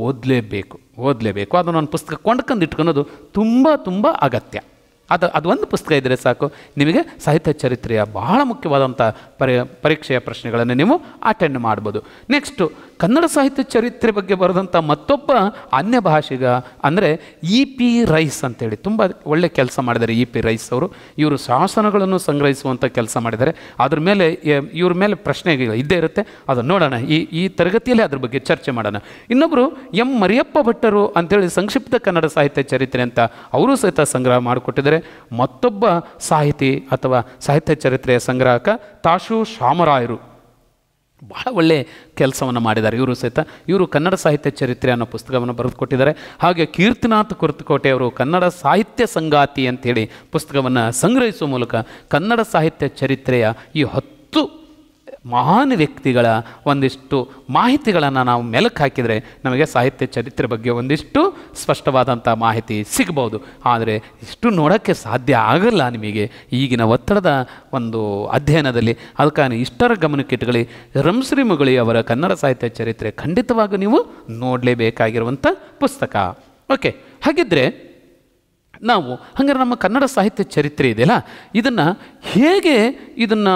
ಓದಲೇಬೇಕು ಓದಲೇಬೇಕು ಅದು ಒಂದು ಪುಸ್ತಕ ಕೊಂಡ್ಕೊಂಡು ಇಟ್ಕೊಳೋದು ತುಂಬ ತುಂಬ ಅಗತ್ಯ ಅದು ಅದು ಒಂದು ಪುಸ್ತಕ ಇದ್ದರೆ ಸಾಕು ನಿಮಗೆ ಸಾಹಿತ್ಯ ಚರಿತ್ರೆಯ ಬಹಳ ಮುಖ್ಯವಾದಂಥ ಪರಿ ಪರೀಕ್ಷೆಯ ಪ್ರಶ್ನೆಗಳನ್ನು ನೀವು ಅಟೆಂಡ್ ಮಾಡ್ಬೋದು ನೆಕ್ಸ್ಟು ಕನ್ನಡ ಸಾಹಿತ್ಯ ಚರಿತ್ರೆ ಬಗ್ಗೆ ಬರೆದಂಥ ಮತ್ತೊಬ್ಬ ಅನ್ಯ ಭಾಷಿಗ ಅಂದರೆ ಇ ಪಿ ರೈಸ್ ಅಂತೇಳಿ ತುಂಬ ಒಳ್ಳೆ ಕೆಲಸ ಮಾಡಿದ್ದಾರೆ ಇ ಪಿ ರೈಸ್ ಅವರು ಇವರು ಶಾಸನಗಳನ್ನು ಸಂಗ್ರಹಿಸುವಂಥ ಕೆಲಸ ಮಾಡಿದ್ದಾರೆ ಅದ್ರ ಮೇಲೆ ಇವ್ರ ಮೇಲೆ ಪ್ರಶ್ನೆ ಇದ್ದೇ ಇರುತ್ತೆ ಅದನ್ನು ನೋಡೋಣ ಈ ಈ ತರಗತಿಯಲ್ಲೇ ಅದ್ರ ಬಗ್ಗೆ ಚರ್ಚೆ ಮಾಡೋಣ ಇನ್ನೊಬ್ಬರು ಎಂ ಮರಿಯಪ್ಪ ಭಟ್ಟರು ಅಂತೇಳಿ ಸಂಕ್ಷಿಪ್ತ ಕನ್ನಡ ಸಾಹಿತ್ಯ ಚರಿತ್ರೆ ಅಂತ ಅವರು ಸಹಿತ ಸಂಗ್ರಹ ಮಾಡಿಕೊಟ್ಟಿದ್ದಾರೆ ಮತ್ತೊಬ್ಬ ಸಾಹಿತಿ ಅಥವಾ ಸಾಹಿತ್ಯ ಚರಿತ್ರೆಯ ಸಂಗ್ರಾಹಕ ತಾಶು ಶಾಮರಾಯರು ಬಹಳ ಒಳ್ಳೆಯ ಕೆಲಸವನ್ನು ಮಾಡಿದ್ದಾರೆ ಇವರು ಸಹಿತ ಇವರು ಕನ್ನಡ ಸಾಹಿತ್ಯ ಚರಿತ್ರೆ ಅನ್ನೋ ಪುಸ್ತಕವನ್ನು ಬರೆದುಕೊಟ್ಟಿದ್ದಾರೆ ಹಾಗೆ ಕೀರ್ತಿನಾಥ್ ಕುರ್ತಕೋಟೆ ಅವರು ಕನ್ನಡ ಸಾಹಿತ್ಯ ಸಂಗಾತಿ ಅಂತೇಳಿ ಪುಸ್ತಕವನ್ನು ಸಂಗ್ರಹಿಸುವ ಮೂಲಕ ಕನ್ನಡ ಸಾಹಿತ್ಯ ಚರಿತ್ರೆಯ ಈ ಹತ್ತು ಮಹಾನ್ ವ್ಯಕ್ತಿಗಳ ಒಂದಿಷ್ಟು ಮಾಹಿತಿಗಳನ್ನು ನಾವು ಮೆಲುಕು ಹಾಕಿದರೆ ನಮಗೆ ಸಾಹಿತ್ಯ ಚರಿತ್ರೆ ಬಗ್ಗೆ ಒಂದಿಷ್ಟು ಸ್ಪಷ್ಟವಾದಂಥ ಮಾಹಿತಿ ಸಿಗ್ಬೋದು ಆದರೆ ಇಷ್ಟು ನೋಡೋಕ್ಕೆ ಸಾಧ್ಯ ಆಗಲ್ಲ ನಿಮಗೆ ಈಗಿನ ಒತ್ತಡದ ಒಂದು ಅಧ್ಯಯನದಲ್ಲಿ ಅದಕ್ಕಾಗಿ ಇಷ್ಟರ ಗಮನಕ್ಕೆ ರಂಶ್ರೀ ಮುಗಳಿ ಅವರ ಕನ್ನಡ ಸಾಹಿತ್ಯ ಚರಿತ್ರೆ ಖಂಡಿತವಾಗೂ ನೀವು ನೋಡಲೇಬೇಕಾಗಿರುವಂಥ ಪುಸ್ತಕ ಓಕೆ ಹಾಗಿದ್ದರೆ ನಾವು ಹಾಗಾದ್ರೆ ನಮ್ಮ ಕನ್ನಡ ಸಾಹಿತ್ಯ ಚರಿತ್ರೆ ಇದೆಯಲ್ಲ ಇದನ್ನು ಹೇಗೆ ಇದನ್ನು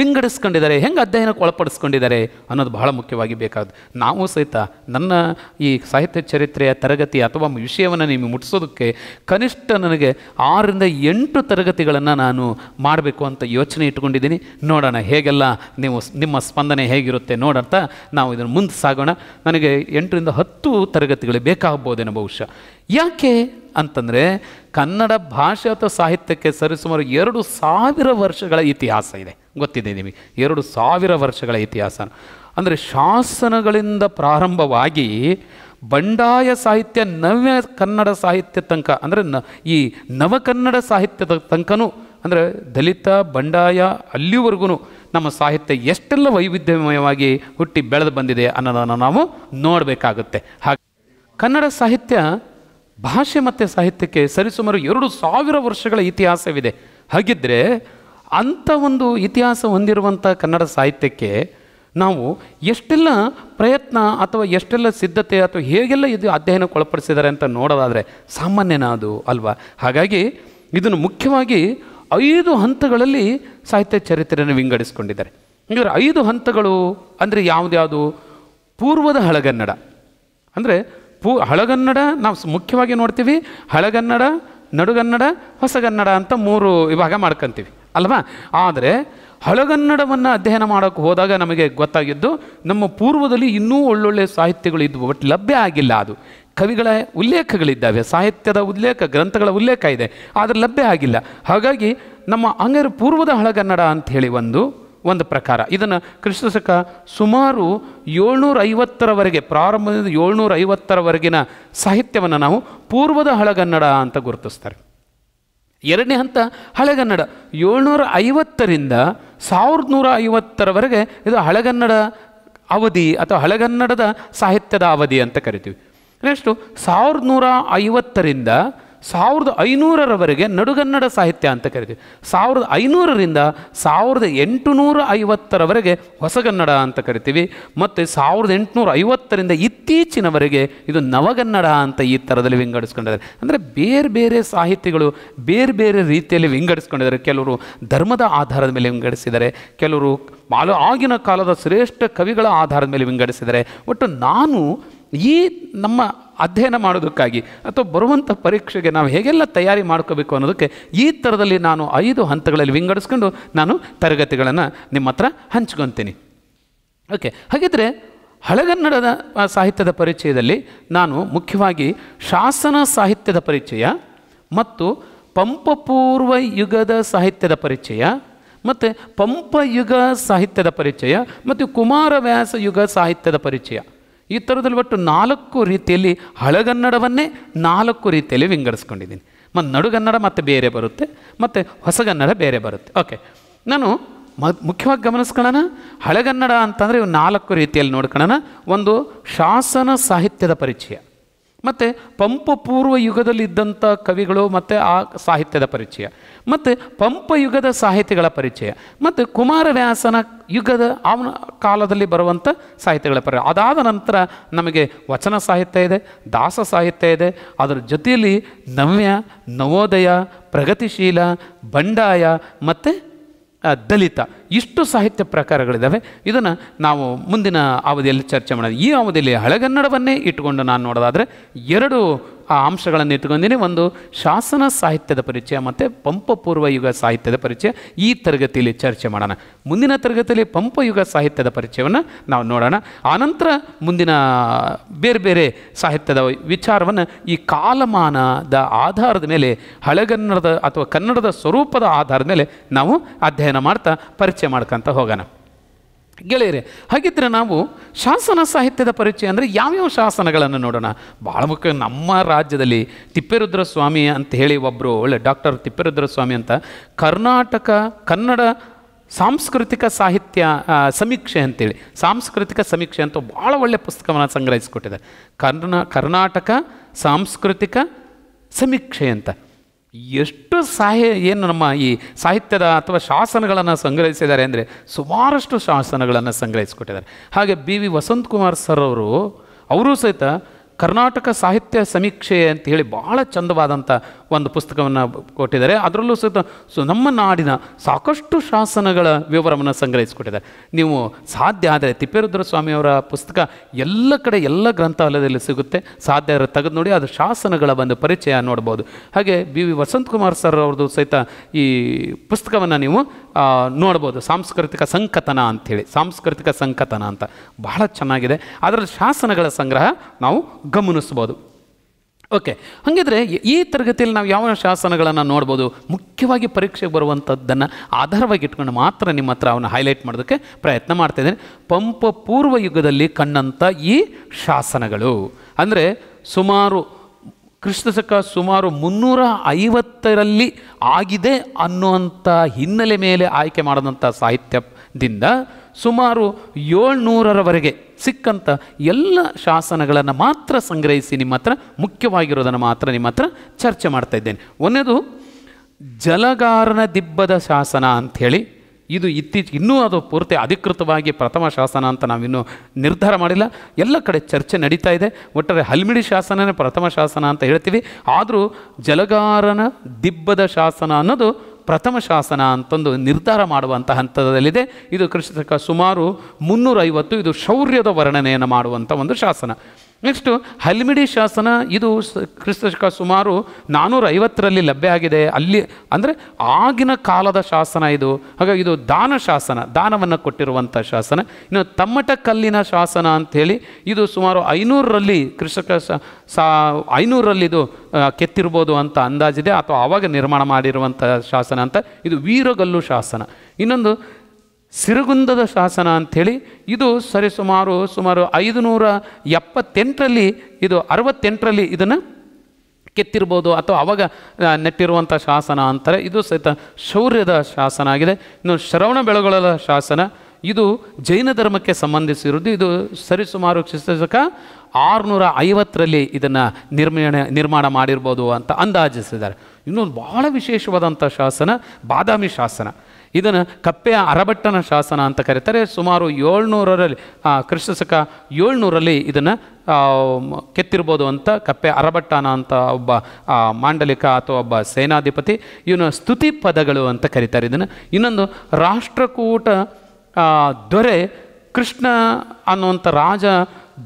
ವಿಂಗಡಿಸ್ಕೊಂಡಿದ್ದಾರೆ ಹೆಂಗೆ ಅಧ್ಯಯನಕ್ಕೆ ಒಳಪಡಿಸ್ಕೊಂಡಿದ್ದಾರೆ ಅನ್ನೋದು ಬಹಳ ಮುಖ್ಯವಾಗಿ ಬೇಕಾದ ನಾವು ಸಹಿತ ನನ್ನ ಈ ಸಾಹಿತ್ಯ ಚರಿತ್ರೆಯ ತರಗತಿ ಅಥವಾ ವಿಷಯವನ್ನು ನಿಮಗೆ ಮುಟ್ಟಿಸೋದಕ್ಕೆ ಕನಿಷ್ಠ ನನಗೆ ಆರರಿಂದ ಎಂಟು ತರಗತಿಗಳನ್ನು ನಾನು ಮಾಡಬೇಕು ಅಂತ ಯೋಚನೆ ಇಟ್ಕೊಂಡಿದ್ದೀನಿ ನೋಡೋಣ ಹೇಗೆಲ್ಲ ನೀವು ನಿಮ್ಮ ಸ್ಪಂದನೆ ಹೇಗಿರುತ್ತೆ ನೋಡಂತ ನಾವು ಇದನ್ನು ಮುಂದೆ ಸಾಗೋಣ ನನಗೆ ಎಂಟರಿಂದ ಹತ್ತು ತರಗತಿಗಳು ಬೇಕಾಗ್ಬೋದೇನೋ ಬಹುಶಃ ಯಾಕೆ ಅಂತಂದರೆ ಕನ್ನಡ ಭಾಷೆ ಅಥವಾ ಸಾಹಿತ್ಯಕ್ಕೆ ಸರಿಸುಮಾರು ಎರಡು ಸಾವಿರ ವರ್ಷಗಳ ಇತಿಹಾಸ ಇದೆ ಗೊತ್ತಿದೆ ನಿಮಗೆ ಎರಡು ಸಾವಿರ ವರ್ಷಗಳ ಇತಿಹಾಸ ಅಂದರೆ ಶಾಸನಗಳಿಂದ ಪ್ರಾರಂಭವಾಗಿ ಬಂಡಾಯ ಸಾಹಿತ್ಯ ನವ್ಯ ಕನ್ನಡ ಸಾಹಿತ್ಯ ತನಕ ಅಂದರೆ ನ ಈ ನವಕನ್ನಡ ಸಾಹಿತ್ಯದ ತನಕನೂ ಅಂದರೆ ದಲಿತ ಬಂಡಾಯ ಅಲ್ಲಿವರೆಗೂ ನಮ್ಮ ಸಾಹಿತ್ಯ ಎಷ್ಟೆಲ್ಲ ವೈವಿಧ್ಯಮಯವಾಗಿ ಹುಟ್ಟಿ ಬೆಳೆದು ಬಂದಿದೆ ಅನ್ನೋದನ್ನು ನಾವು ನೋಡಬೇಕಾಗುತ್ತೆ ಹಾಗೆ ಕನ್ನಡ ಸಾಹಿತ್ಯ ಭಾಷೆ ಮತ್ತು ಸಾಹಿತ್ಯಕ್ಕೆ ಸರಿಸುಮಾರು ಎರಡು ಸಾವಿರ ವರ್ಷಗಳ ಇತಿಹಾಸವಿದೆ ಹಾಗಿದ್ದರೆ ಅಂಥ ಒಂದು ಇತಿಹಾಸ ಹೊಂದಿರುವಂಥ ಕನ್ನಡ ಸಾಹಿತ್ಯಕ್ಕೆ ನಾವು ಎಷ್ಟೆಲ್ಲ ಪ್ರಯತ್ನ ಅಥವಾ ಎಷ್ಟೆಲ್ಲ ಸಿದ್ಧತೆ ಅಥವಾ ಹೇಗೆಲ್ಲ ಇದು ಅಧ್ಯಯನಕ್ಕೆ ಒಳಪಡಿಸಿದ್ದಾರೆ ಅಂತ ನೋಡೋದಾದರೆ ಸಾಮಾನ್ಯನ ಅದು ಅಲ್ವಾ ಹಾಗಾಗಿ ಇದನ್ನು ಮುಖ್ಯವಾಗಿ ಐದು ಹಂತಗಳಲ್ಲಿ ಸಾಹಿತ್ಯ ಚರಿತ್ರೆಯನ್ನು ವಿಂಗಡಿಸ್ಕೊಂಡಿದ್ದಾರೆ ಅಂದರೆ ಐದು ಹಂತಗಳು ಅಂದರೆ ಯಾವುದ್ಯಾವುದು ಪೂರ್ವದ ಹಳಗನ್ನಡ ಅಂದರೆ ಪೂ ಹಳಗನ್ನಡ ನಾವು ಮುಖ್ಯವಾಗಿ ನೋಡ್ತೀವಿ ಹಳಗನ್ನಡ ನಡುಗನ್ನಡ ಹೊಸಗನ್ನಡ ಅಂತ ಮೂರು ವಿಭಾಗ ಮಾಡ್ಕೊತೀವಿ ಅಲ್ವಾ ಆದರೆ ಹಳಗನ್ನಡವನ್ನು ಅಧ್ಯಯನ ಮಾಡೋಕ್ಕೆ ಹೋದಾಗ ನಮಗೆ ಗೊತ್ತಾಗಿದ್ದು ನಮ್ಮ ಪೂರ್ವದಲ್ಲಿ ಇನ್ನೂ ಒಳ್ಳೊಳ್ಳೆ ಸಾಹಿತ್ಯಗಳು ಇದ್ವು ಬಟ್ ಲಭ್ಯ ಆಗಿಲ್ಲ ಅದು ಕವಿಗಳ ಉಲ್ಲೇಖಗಳಿದ್ದಾವೆ ಸಾಹಿತ್ಯದ ಉಲ್ಲೇಖ ಗ್ರಂಥಗಳ ಉಲ್ಲೇಖ ಇದೆ ಆದರೆ ಲಭ್ಯ ಆಗಿಲ್ಲ ಹಾಗಾಗಿ ನಮ್ಮ ಅಂಗರ ಪೂರ್ವದ ಹಳಗನ್ನಡ ಅಂಥೇಳಿ ಒಂದು ಒಂದು ಪ್ರಕಾರ ಇದನ್ನು ಕ್ರಿಸ್ತಶಕ ಸುಮಾರು ಏಳ್ನೂರ ಐವತ್ತರವರೆಗೆ ಪ್ರಾರಂಭದಿಂದ ಏಳ್ನೂರ ಐವತ್ತರವರೆಗಿನ ಸಾಹಿತ್ಯವನ್ನು ನಾವು ಪೂರ್ವದ ಹಳಗನ್ನಡ ಅಂತ ಗುರುತಿಸ್ತಾರೆ ಎರಡನೇ ಹಂತ ಹಳೆಗನ್ನಡ ಏಳ್ನೂರ ಐವತ್ತರಿಂದ ಸಾವಿರದ ನೂರ ಐವತ್ತರವರೆಗೆ ಇದು ಹಳೆಗನ್ನಡ ಅವಧಿ ಅಥವಾ ಹಳೆಗನ್ನಡದ ಸಾಹಿತ್ಯದ ಅವಧಿ ಅಂತ ಕರಿತೀವಿ ನೆಕ್ಸ್ಟು ಸಾವಿರದ ನೂರ ಐವತ್ತರಿಂದ ಸಾವಿರದ ಐನೂರರವರೆಗೆ ನಡುಗನ್ನಡ ಸಾಹಿತ್ಯ ಅಂತ ಕರಿತೀವಿ ಸಾವಿರದ ಐನೂರರಿಂದ ಸಾವಿರದ ಎಂಟುನೂರ ಐವತ್ತರವರೆಗೆ ಹೊಸಗನ್ನಡ ಅಂತ ಕರಿತೀವಿ ಮತ್ತು ಸಾವಿರದ ಎಂಟುನೂರ ಐವತ್ತರಿಂದ ಇತ್ತೀಚಿನವರೆಗೆ ಇದು ನವಗನ್ನಡ ಅಂತ ಈ ಥರದಲ್ಲಿ ವಿಂಗಡಿಸ್ಕೊಂಡಿದ್ದಾರೆ ಅಂದರೆ ಬೇರೆ ಬೇರೆ ಸಾಹಿತಿಗಳು ಬೇರೆ ಬೇರೆ ರೀತಿಯಲ್ಲಿ ವಿಂಗಡಿಸ್ಕೊಂಡಿದ್ದಾರೆ ಕೆಲವರು ಧರ್ಮದ ಆಧಾರದ ಮೇಲೆ ವಿಂಗಡಿಸಿದ್ದಾರೆ ಕೆಲವರು ಆಗಿನ ಕಾಲದ ಶ್ರೇಷ್ಠ ಕವಿಗಳ ಆಧಾರದ ಮೇಲೆ ವಿಂಗಡಿಸಿದ್ದಾರೆ ಒಟ್ಟು ನಾನು ಈ ನಮ್ಮ ಅಧ್ಯಯನ ಮಾಡೋದಕ್ಕಾಗಿ ಅಥವಾ ಬರುವಂಥ ಪರೀಕ್ಷೆಗೆ ನಾವು ಹೇಗೆಲ್ಲ ತಯಾರಿ ಮಾಡ್ಕೋಬೇಕು ಅನ್ನೋದಕ್ಕೆ ಈ ಥರದಲ್ಲಿ ನಾನು ಐದು ಹಂತಗಳಲ್ಲಿ ವಿಂಗಡಿಸ್ಕೊಂಡು ನಾನು ತರಗತಿಗಳನ್ನು ನಿಮ್ಮ ಹತ್ರ ಹಂಚ್ಕೊತೀನಿ ಓಕೆ ಹಾಗಿದ್ರೆ ಹಳಗನ್ನಡದ ಸಾಹಿತ್ಯದ ಪರಿಚಯದಲ್ಲಿ ನಾನು ಮುಖ್ಯವಾಗಿ ಶಾಸನ ಸಾಹಿತ್ಯದ ಪರಿಚಯ ಮತ್ತು ಪೂರ್ವ ಯುಗದ ಸಾಹಿತ್ಯದ ಪರಿಚಯ ಮತ್ತು ಪಂಪಯುಗ ಸಾಹಿತ್ಯದ ಪರಿಚಯ ಮತ್ತು ಕುಮಾರವ್ಯಾಸ ಯುಗ ಸಾಹಿತ್ಯದ ಪರಿಚಯ ಈ ಥರದಲ್ಲಿ ಒಟ್ಟು ನಾಲ್ಕು ರೀತಿಯಲ್ಲಿ ಹಳಗನ್ನಡವನ್ನೇ ನಾಲ್ಕು ರೀತಿಯಲ್ಲಿ ವಿಂಗಡಿಸ್ಕೊಂಡಿದ್ದೀನಿ ಮತ್ತು ನಡುಗನ್ನಡ ಮತ್ತು ಬೇರೆ ಬರುತ್ತೆ ಮತ್ತು ಹೊಸಗನ್ನಡ ಬೇರೆ ಬರುತ್ತೆ ಓಕೆ ನಾನು ಮ ಮುಖ್ಯವಾಗಿ ಗಮನಿಸ್ಕೊಳ್ಳೋಣ ಹಳೆಗನ್ನಡ ಅಂತಂದರೆ ಇವು ನಾಲ್ಕು ರೀತಿಯಲ್ಲಿ ನೋಡ್ಕೊಳ್ಳೋಣ ಒಂದು ಶಾಸನ ಸಾಹಿತ್ಯದ ಪರಿಚಯ ಮತ್ತು ಪಂಪ ಪೂರ್ವ ಯುಗದಲ್ಲಿದ್ದಂಥ ಕವಿಗಳು ಮತ್ತು ಆ ಸಾಹಿತ್ಯದ ಪರಿಚಯ ಮತ್ತು ಪಂಪ ಯುಗದ ಸಾಹಿತ್ಯಗಳ ಪರಿಚಯ ಮತ್ತು ಕುಮಾರವ್ಯಾಸನ ಯುಗದ ಅವನ ಕಾಲದಲ್ಲಿ ಬರುವಂಥ ಸಾಹಿತ್ಯಗಳ ಪರಿಚಯ ಅದಾದ ನಂತರ ನಮಗೆ ವಚನ ಸಾಹಿತ್ಯ ಇದೆ ದಾಸ ಸಾಹಿತ್ಯ ಇದೆ ಅದರ ಜೊತೆಯಲ್ಲಿ ನವ್ಯ ನವೋದಯ ಪ್ರಗತಿಶೀಲ ಬಂಡಾಯ ಮತ್ತು ದಲಿತ ಇಷ್ಟು ಸಾಹಿತ್ಯ ಪ್ರಕಾರಗಳಿದ್ದಾವೆ ಇದನ್ನು ನಾವು ಮುಂದಿನ ಅವಧಿಯಲ್ಲಿ ಚರ್ಚೆ ಮಾಡೋದು ಈ ಅವಧಿಯಲ್ಲಿ ಹಳೆಗನ್ನಡವನ್ನೇ ಇಟ್ಟುಕೊಂಡು ನಾನು ನೋಡೋದಾದರೆ ಎರಡು ಆ ಅಂಶಗಳನ್ನು ಇಟ್ಕೊಂಡಿನಿ ಒಂದು ಶಾಸನ ಸಾಹಿತ್ಯದ ಪರಿಚಯ ಮತ್ತು ಪೂರ್ವ ಯುಗ ಸಾಹಿತ್ಯದ ಪರಿಚಯ ಈ ತರಗತಿಯಲ್ಲಿ ಚರ್ಚೆ ಮಾಡೋಣ ಮುಂದಿನ ತರಗತಿಯಲ್ಲಿ ಪಂಪ ಯುಗ ಸಾಹಿತ್ಯದ ಪರಿಚಯವನ್ನು ನಾವು ನೋಡೋಣ ಆನಂತರ ಮುಂದಿನ ಬೇರೆ ಬೇರೆ ಸಾಹಿತ್ಯದ ವಿಚಾರವನ್ನು ಈ ಕಾಲಮಾನದ ಆಧಾರದ ಮೇಲೆ ಹಳೆಗನ್ನಡದ ಅಥವಾ ಕನ್ನಡದ ಸ್ವರೂಪದ ಆಧಾರದ ಮೇಲೆ ನಾವು ಅಧ್ಯಯನ ಮಾಡ್ತಾ ಪರಿಚಯ ಮಾಡ್ಕೊತ ಹೋಗೋಣ ಗೆಳೆಯರೆ ಹಾಗಿದ್ದರೆ ನಾವು ಶಾಸನ ಸಾಹಿತ್ಯದ ಪರಿಚಯ ಅಂದರೆ ಯಾವ್ಯಾವ ಶಾಸನಗಳನ್ನು ನೋಡೋಣ ಭಾಳ ಮುಖ್ಯ ನಮ್ಮ ರಾಜ್ಯದಲ್ಲಿ ತಿಪ್ಪೇರುದ್ರ ಸ್ವಾಮಿ ಅಂತ ಹೇಳಿ ಒಬ್ಬರು ಒಳ್ಳೆ ಡಾಕ್ಟರ್ ತಿಪ್ಪೇರುದ್ರ ಸ್ವಾಮಿ ಅಂತ ಕರ್ನಾಟಕ ಕನ್ನಡ ಸಾಂಸ್ಕೃತಿಕ ಸಾಹಿತ್ಯ ಸಮೀಕ್ಷೆ ಅಂತೇಳಿ ಸಾಂಸ್ಕೃತಿಕ ಸಮೀಕ್ಷೆ ಅಂತ ಭಾಳ ಒಳ್ಳೆಯ ಪುಸ್ತಕವನ್ನು ಸಂಗ್ರಹಿಸಿಕೊಟ್ಟಿದೆ ಕರ್ನಾ ಕರ್ನಾಟಕ ಸಾಂಸ್ಕೃತಿಕ ಸಮೀಕ್ಷೆ ಅಂತ ಎಷ್ಟು ಸಾಹಿ ಏನು ನಮ್ಮ ಈ ಸಾಹಿತ್ಯದ ಅಥವಾ ಶಾಸನಗಳನ್ನು ಸಂಗ್ರಹಿಸಿದ್ದಾರೆ ಅಂದರೆ ಸುಮಾರಷ್ಟು ಶಾಸನಗಳನ್ನು ಸಂಗ್ರಹಿಸಿಕೊಟ್ಟಿದ್ದಾರೆ ಹಾಗೆ ಬಿ ವಿ ಕುಮಾರ್ ಸರ್ ಅವರು ಅವರೂ ಸಹಿತ ಕರ್ನಾಟಕ ಸಾಹಿತ್ಯ ಸಮೀಕ್ಷೆ ಅಂತ ಹೇಳಿ ಭಾಳ ಚಂದವಾದಂಥ ಒಂದು ಪುಸ್ತಕವನ್ನು ಕೊಟ್ಟಿದ್ದಾರೆ ಅದರಲ್ಲೂ ಸಹಿತ ಸೊ ನಮ್ಮ ನಾಡಿನ ಸಾಕಷ್ಟು ಶಾಸನಗಳ ವಿವರವನ್ನು ಸಂಗ್ರಹಿಸಿಕೊಟ್ಟಿದ್ದಾರೆ ನೀವು ಸಾಧ್ಯ ಆದರೆ ತಿಪ್ಪೇರುದ್ರ ಸ್ವಾಮಿಯವರ ಪುಸ್ತಕ ಎಲ್ಲ ಕಡೆ ಎಲ್ಲ ಗ್ರಂಥಾಲಯದಲ್ಲಿ ಸಿಗುತ್ತೆ ಸಾಧ್ಯ ಆದರೆ ತೆಗೆದು ನೋಡಿ ಅದು ಶಾಸನಗಳ ಒಂದು ಪರಿಚಯ ನೋಡ್ಬೋದು ಹಾಗೆ ಬಿ ವಿ ವಸಂತಕುಮಾರ್ ಸರ್ ಅವ್ರದ್ದು ಸಹಿತ ಈ ಪುಸ್ತಕವನ್ನು ನೀವು ನೋಡ್ಬೋದು ಸಾಂಸ್ಕೃತಿಕ ಸಂಕತನ ಅಂಥೇಳಿ ಸಾಂಸ್ಕೃತಿಕ ಸಂಕತನ ಅಂತ ಬಹಳ ಚೆನ್ನಾಗಿದೆ ಅದರ ಶಾಸನಗಳ ಸಂಗ್ರಹ ನಾವು ಗಮನಿಸ್ಬೋದು ಓಕೆ ಹಾಗಿದ್ರೆ ಈ ತರಗತಿಯಲ್ಲಿ ನಾವು ಯಾವ ಶಾಸನಗಳನ್ನು ನೋಡ್ಬೋದು ಮುಖ್ಯವಾಗಿ ಪರೀಕ್ಷೆಗೆ ಬರುವಂಥದ್ದನ್ನು ಆಧಾರವಾಗಿ ಇಟ್ಕೊಂಡು ಮಾತ್ರ ನಿಮ್ಮ ಹತ್ರ ಅವನ್ನ ಹೈಲೈಟ್ ಮಾಡೋದಕ್ಕೆ ಪ್ರಯತ್ನ ಮಾಡ್ತಾಯಿದ್ದೇನೆ ಪಂಪ ಪೂರ್ವ ಯುಗದಲ್ಲಿ ಕಂಡಂಥ ಈ ಶಾಸನಗಳು ಅಂದರೆ ಸುಮಾರು ಸಕ ಸುಮಾರು ಮುನ್ನೂರ ಐವತ್ತರಲ್ಲಿ ಆಗಿದೆ ಅನ್ನುವಂಥ ಹಿನ್ನೆಲೆ ಮೇಲೆ ಆಯ್ಕೆ ಮಾಡಿದಂಥ ಸಾಹಿತ್ಯದಿಂದ ಸುಮಾರು ಏಳ್ನೂರರವರೆಗೆ ಸಿಕ್ಕಂಥ ಎಲ್ಲ ಶಾಸನಗಳನ್ನು ಮಾತ್ರ ಸಂಗ್ರಹಿಸಿ ನಿಮ್ಮ ಹತ್ರ ಮುಖ್ಯವಾಗಿರೋದನ್ನು ಮಾತ್ರ ನಿಮ್ಮ ಹತ್ರ ಚರ್ಚೆ ಮಾಡ್ತಾ ಇದ್ದೇನೆ ಒಂದೇದು ಜಲಗಾರನ ದಿಬ್ಬದ ಶಾಸನ ಅಂಥೇಳಿ ಇದು ಇತ್ತೀಚೆಗೆ ಇನ್ನೂ ಅದು ಪೂರ್ತಿ ಅಧಿಕೃತವಾಗಿ ಪ್ರಥಮ ಶಾಸನ ಅಂತ ನಾವಿನ್ನೂ ನಿರ್ಧಾರ ಮಾಡಿಲ್ಲ ಎಲ್ಲ ಕಡೆ ಚರ್ಚೆ ನಡೀತಾ ಇದೆ ಒಟ್ಟಾರೆ ಹಲ್ಮಿಡಿ ಶಾಸನನೇ ಪ್ರಥಮ ಶಾಸನ ಅಂತ ಹೇಳ್ತೀವಿ ಆದರೂ ಜಲಗಾರನ ದಿಬ್ಬದ ಶಾಸನ ಅನ್ನೋದು ಪ್ರಥಮ ಶಾಸನ ಅಂತಂದು ನಿರ್ಧಾರ ಮಾಡುವಂಥ ಹಂತದಲ್ಲಿದೆ ಇದು ಕೃಷಿಕ ಸುಮಾರು ಮುನ್ನೂರೈವತ್ತು ಇದು ಶೌರ್ಯದ ವರ್ಣನೆಯನ್ನು ಮಾಡುವಂಥ ಒಂದು ಶಾಸನ ನೆಕ್ಸ್ಟು ಹಲ್ಮಿಡಿ ಶಾಸನ ಇದು ಕ್ರಿಸ್ತಶಕ ಸುಮಾರು ನಾನ್ನೂರ ಐವತ್ತರಲ್ಲಿ ಲಭ್ಯ ಆಗಿದೆ ಅಲ್ಲಿ ಅಂದರೆ ಆಗಿನ ಕಾಲದ ಶಾಸನ ಇದು ಹಾಗಾಗಿ ಇದು ದಾನ ಶಾಸನ ದಾನವನ್ನು ಕೊಟ್ಟಿರುವಂಥ ಶಾಸನ ಇನ್ನು ತಮ್ಮಟ ಕಲ್ಲಿನ ಶಾಸನ ಅಂಥೇಳಿ ಇದು ಸುಮಾರು ಐನೂರರಲ್ಲಿ ಕ್ರಿಸ್ತಕ ಸಾ ಐನೂರರಲ್ಲಿ ಇದು ಕೆತ್ತಿರ್ಬೋದು ಅಂತ ಅಂದಾಜಿದೆ ಅಥವಾ ಆವಾಗ ನಿರ್ಮಾಣ ಮಾಡಿರುವಂಥ ಶಾಸನ ಅಂತ ಇದು ವೀರಗಲ್ಲು ಶಾಸನ ಇನ್ನೊಂದು ಸಿರುಗುಂದದ ಶಾಸನ ಅಂಥೇಳಿ ಇದು ಸರಿಸುಮಾರು ಸುಮಾರು ನೂರ ಎಪ್ಪತ್ತೆಂಟರಲ್ಲಿ ಇದು ಅರವತ್ತೆಂಟರಲ್ಲಿ ಇದನ್ನು ಕೆತ್ತಿರ್ಬೋದು ಅಥವಾ ಅವಾಗ ನೆಟ್ಟಿರುವಂಥ ಶಾಸನ ಅಂತಾರೆ ಇದು ಸಹಿತ ಶೌರ್ಯದ ಶಾಸನ ಆಗಿದೆ ಇನ್ನು ಶ್ರವಣ ಬೆಳಗೊಳದ ಶಾಸನ ಇದು ಜೈನ ಧರ್ಮಕ್ಕೆ ಸಂಬಂಧಿಸಿರುವುದು ಇದು ಸರಿಸುಮಾರು ಕ್ರಿಸ್ತಕ ಆರುನೂರ ಐವತ್ತರಲ್ಲಿ ಇದನ್ನು ನಿರ್ಮಾಣ ನಿರ್ಮಾಣ ಮಾಡಿರ್ಬೋದು ಅಂತ ಅಂದಾಜಿಸಿದ್ದಾರೆ ಇನ್ನೊಂದು ಬಹಳ ವಿಶೇಷವಾದಂಥ ಶಾಸನ ಬಾದಾಮಿ ಶಾಸನ ಇದನ್ನು ಕಪ್ಪೆಯ ಅರಬಟ್ಟನ ಶಾಸನ ಅಂತ ಕರೀತಾರೆ ಸುಮಾರು ಏಳ್ನೂರರಲ್ಲಿ ಕ್ರಿಸ್ತ ಸಕ ಏಳ್ನೂರಲ್ಲಿ ಇದನ್ನು ಕೆತ್ತಿರ್ಬೋದು ಅಂತ ಕಪ್ಪೆ ಅರಬಟ್ಟನ ಅಂತ ಒಬ್ಬ ಮಾಂಡಲಿಕ ಅಥವಾ ಒಬ್ಬ ಸೇನಾಧಿಪತಿ ಇವನು ಸ್ತುತಿ ಪದಗಳು ಅಂತ ಕರೀತಾರೆ ಇದನ್ನು ಇನ್ನೊಂದು ರಾಷ್ಟ್ರಕೂಟ ದೊರೆ ಕೃಷ್ಣ ಅನ್ನುವಂಥ ರಾಜ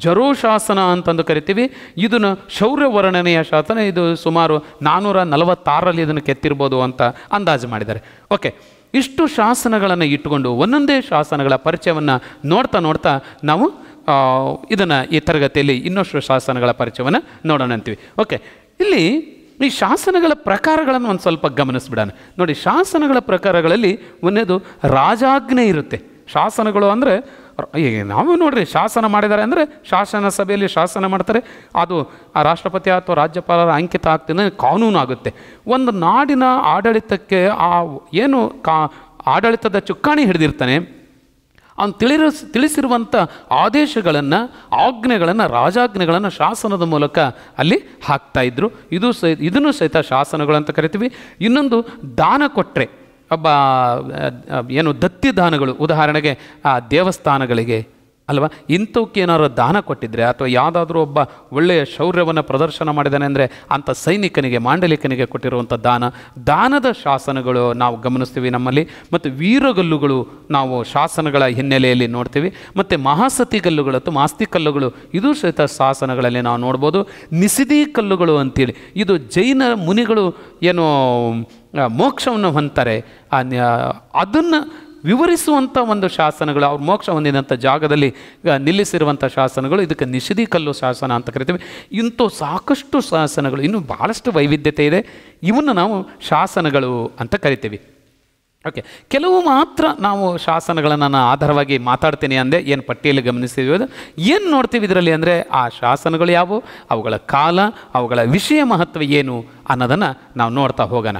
ಜರೋ ಶಾಸನ ಅಂತಂದು ಕರಿತೀವಿ ಇದನ್ನು ಶೌರ್ಯ ವರ್ಣನೆಯ ಶಾಸನ ಇದು ಸುಮಾರು ನಾನ್ನೂರ ನಲವತ್ತಾರರಲ್ಲಿ ಇದನ್ನು ಕೆತ್ತಿರ್ಬೋದು ಅಂತ ಅಂದಾಜು ಮಾಡಿದ್ದಾರೆ ಓಕೆ ಇಷ್ಟು ಶಾಸನಗಳನ್ನು ಇಟ್ಟುಕೊಂಡು ಒಂದೊಂದೇ ಶಾಸನಗಳ ಪರಿಚಯವನ್ನು ನೋಡ್ತಾ ನೋಡ್ತಾ ನಾವು ಇದನ್ನು ಈ ತರಗತಿಯಲ್ಲಿ ಇನ್ನಷ್ಟು ಶಾಸನಗಳ ಪರಿಚಯವನ್ನು ನೋಡೋಣ ಅಂತೀವಿ ಓಕೆ ಇಲ್ಲಿ ಈ ಶಾಸನಗಳ ಪ್ರಕಾರಗಳನ್ನು ಒಂದು ಸ್ವಲ್ಪ ಗಮನಿಸ್ಬಿಡೋಣ ನೋಡಿ ಶಾಸನಗಳ ಪ್ರಕಾರಗಳಲ್ಲಿ ಒಂದೇದು ರಾಜಾಜ್ಞೆ ಇರುತ್ತೆ ಶಾಸನಗಳು ಅಂದರೆ ಈಗ ನಾವು ನೋಡಿರಿ ಶಾಸನ ಮಾಡಿದ್ದಾರೆ ಅಂದರೆ ಶಾಸನ ಸಭೆಯಲ್ಲಿ ಶಾಸನ ಮಾಡ್ತಾರೆ ಅದು ಆ ರಾಷ್ಟ್ರಪತಿ ಅಥವಾ ರಾಜ್ಯಪಾಲರ ಅಂಕಿತ ಆಗ್ತಿಂದ ಕಾನೂನು ಆಗುತ್ತೆ ಒಂದು ನಾಡಿನ ಆಡಳಿತಕ್ಕೆ ಆ ಏನು ಕಾ ಆಡಳಿತದ ಚುಕ್ಕಾಣಿ ಹಿಡಿದಿರ್ತಾನೆ ಅವನು ತಿಳಿರಿಸ್ ತಿಳಿಸಿರುವಂಥ ಆದೇಶಗಳನ್ನು ಆಜ್ಞೆಗಳನ್ನು ರಾಜಾಜ್ಞೆಗಳನ್ನು ಶಾಸನದ ಮೂಲಕ ಅಲ್ಲಿ ಹಾಕ್ತಾಯಿದ್ರು ಇದು ಸಹ ಇದನ್ನು ಸಹಿತ ಶಾಸನಗಳು ಅಂತ ಕರಿತೀವಿ ಇನ್ನೊಂದು ದಾನ ಕೊಟ್ಟರೆ ಒಬ್ಬ ಏನು ದತ್ತಿ ದಾನಗಳು ಉದಾಹರಣೆಗೆ ಆ ದೇವಸ್ಥಾನಗಳಿಗೆ ಅಲ್ವಾ ಇಂಥಕ್ಕೆ ಏನಾದರೂ ದಾನ ಕೊಟ್ಟಿದ್ರೆ ಅಥವಾ ಯಾವುದಾದ್ರೂ ಒಬ್ಬ ಒಳ್ಳೆಯ ಶೌರ್ಯವನ್ನು ಪ್ರದರ್ಶನ ಮಾಡಿದಾನೆ ಅಂದರೆ ಅಂಥ ಸೈನಿಕನಿಗೆ ಮಾಂಡಲಿಕನಿಗೆ ಕೊಟ್ಟಿರುವಂಥ ದಾನ ದಾನದ ಶಾಸನಗಳು ನಾವು ಗಮನಿಸ್ತೀವಿ ನಮ್ಮಲ್ಲಿ ಮತ್ತು ವೀರಗಲ್ಲುಗಳು ನಾವು ಶಾಸನಗಳ ಹಿನ್ನೆಲೆಯಲ್ಲಿ ನೋಡ್ತೀವಿ ಮತ್ತು ಮಹಾಸತಿಗಲ್ಲುಗಳು ಅಥವಾ ಮಾಸ್ತಿ ಕಲ್ಲುಗಳು ಇದು ಸಹಿತ ಶಾಸನಗಳಲ್ಲಿ ನಾವು ನೋಡ್ಬೋದು ನಿಸಿದಿ ಕಲ್ಲುಗಳು ಅಂತೇಳಿ ಇದು ಜೈನ ಮುನಿಗಳು ಏನು ಮೋಕ್ಷವನ್ನು ಹೊಂತಾರೆ ಅದನ್ನು ವಿವರಿಸುವಂಥ ಒಂದು ಶಾಸನಗಳು ಅವ್ರ ಮೋಕ್ಷ ಹೊಂದಿದಂಥ ಜಾಗದಲ್ಲಿ ನಿಲ್ಲಿಸಿರುವಂಥ ಶಾಸನಗಳು ಇದಕ್ಕೆ ನಿಷಿದಿ ಕಲ್ಲು ಶಾಸನ ಅಂತ ಕರಿತೀವಿ ಇಂಥ ಸಾಕಷ್ಟು ಶಾಸನಗಳು ಇನ್ನೂ ಭಾಳಷ್ಟು ವೈವಿಧ್ಯತೆ ಇದೆ ಇವನ್ನು ನಾವು ಶಾಸನಗಳು ಅಂತ ಕರಿತೀವಿ ಓಕೆ ಕೆಲವು ಮಾತ್ರ ನಾವು ಶಾಸನಗಳನ್ನು ನಾನು ಆಧಾರವಾಗಿ ಮಾತಾಡ್ತೀನಿ ಅಂದೆ ಏನು ಪಟ್ಟಿಯಲ್ಲಿ ಅದು ಏನು ನೋಡ್ತೀವಿ ಇದರಲ್ಲಿ ಅಂದರೆ ಆ ಶಾಸನಗಳು ಯಾವುವು ಅವುಗಳ ಕಾಲ ಅವುಗಳ ವಿಷಯ ಮಹತ್ವ ಏನು ಅನ್ನೋದನ್ನು ನಾವು ನೋಡ್ತಾ ಹೋಗೋಣ